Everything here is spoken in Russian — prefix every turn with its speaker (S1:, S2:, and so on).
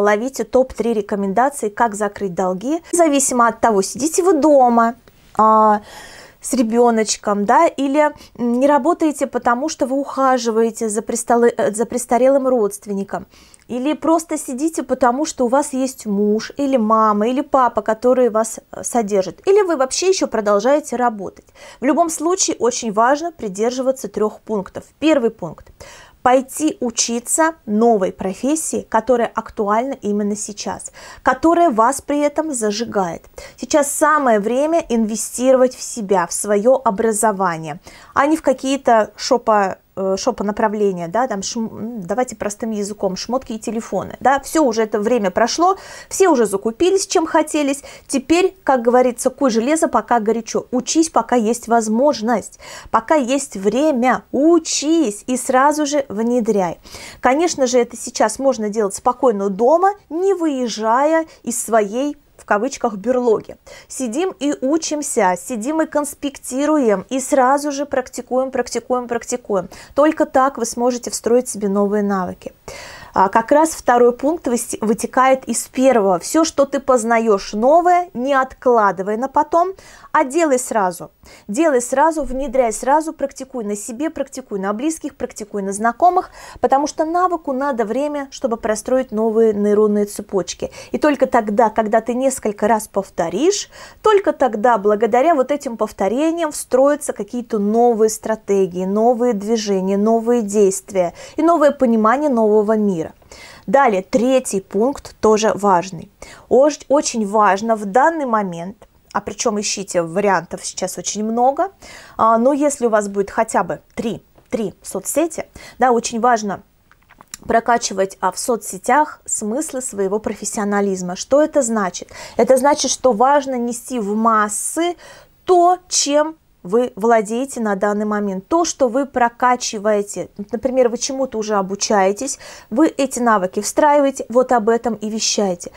S1: ловите топ-3 рекомендации, как закрыть долги, зависимо от того, сидите вы дома, а, с ребеночком, да, или не работаете, потому что вы ухаживаете за, престолы, э, за престарелым родственником, или просто сидите, потому что у вас есть муж, или мама, или папа, которые вас э, содержат, или вы вообще еще продолжаете работать. В любом случае очень важно придерживаться трех пунктов. Первый пункт пойти учиться новой профессии, которая актуальна именно сейчас, которая вас при этом зажигает. Сейчас самое время инвестировать в себя, в свое образование, а не в какие-то шопа Э, шопа направления, да, там, шм, давайте простым языком, шмотки и телефоны, да, все уже это время прошло, все уже закупились, чем хотелись, теперь, как говорится, куй железо, пока горячо, учись, пока есть возможность, пока есть время, учись и сразу же внедряй. Конечно же, это сейчас можно делать спокойно дома, не выезжая из своей кавычках берлоге. Сидим и учимся, сидим и конспектируем, и сразу же практикуем, практикуем, практикуем. Только так вы сможете встроить себе новые навыки. А, как раз второй пункт вытекает из первого. Все, что ты познаешь новое, не откладывай на потом, а делай сразу. Делай сразу, внедряй сразу, практикуй на себе, практикуй на близких, практикуй на знакомых, потому что навыку надо время, чтобы простроить новые нейронные цепочки. И только тогда, когда ты несколько раз повторишь, только тогда, благодаря вот этим повторениям, встроятся какие-то новые стратегии, новые движения, новые действия и новое понимание нового мира мира. Далее, третий пункт тоже важный. Очень важно в данный момент, а причем ищите вариантов сейчас очень много, а, но если у вас будет хотя бы три, три соцсети, да, очень важно прокачивать а в соцсетях смыслы своего профессионализма. Что это значит? Это значит, что важно нести в массы то, чем вы владеете на данный момент, то, что вы прокачиваете, например, вы чему-то уже обучаетесь, вы эти навыки встраиваете, вот об этом и вещаете.